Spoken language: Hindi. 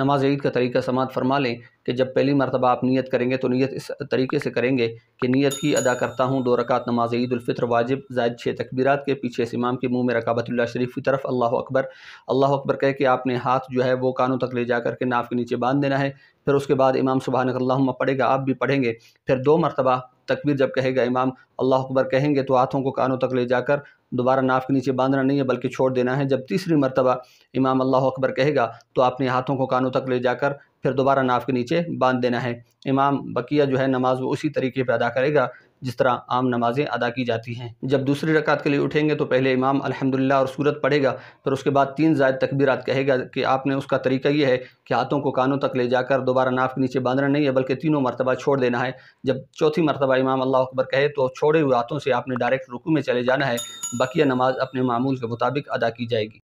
नमाज ईद का तरीका समात फरमा लें कि जब पहली मरतबा आप नीयत करेंगे तो नीयत इस तरीके से करेंगे कि नीयत की अदा करता हूँ दो रकात नमाज ईदालफ़ितर वाजिब जायद छः तकबीरत के पीछे इस इमाम के मुँह में रकाबतुल्ला शरीफ की तरफ अल्लाह अकबर अल्लाह अकबर कह के आपने हाथ जो है वो कानों तक ले जा करके नाव के नीचे बांध देना है फिर उसके बाद इमाम सुबहानक पढ़ेगा आप भी पढ़ेंगे फिर दो मरतबा तकबीर जब कहेगा इमाम अल्लाह अकबर कहेंगे तो हाथों को कानों तक ले जाकर दोबारा नाफ के नीचे बांधना नहीं है बल्कि छोड़ देना है जब तीसरी मरतबा इमाम अल्लाह अकबर कहेगा तो अपने हाथों को कानों तक ले जाकर फिर दोबारा नाफ के नीचे बांध देना है इमाम बकिया जो है नमाज वो उसी तरीके पर अदा करेगा जिस तरह आम नमाज़ें अदा की जाती हैं जब दूसरी रकात के लिए उठेंगे तो पहले इमाम अलहमदिल्ला और सूरत पढ़ेगा फिर उसके बाद तीन जायद तकबीरात कहेगा कि आपने उसका तरीका यह है कि हाथों को कानों तक ले जाकर दोबारा नाफ के नीचे बांधना नहीं है बल्कि तीनों मरतबा छोड़ देना है जब चौथी मरतबा इमाम अल्लाह अकबर कहे तो छोड़े हुए हाथों से आपने डायरेक्ट रुकू में चले जाना है बकिया नमाज अपने मामूल के मुताबिक अदा की जाएगी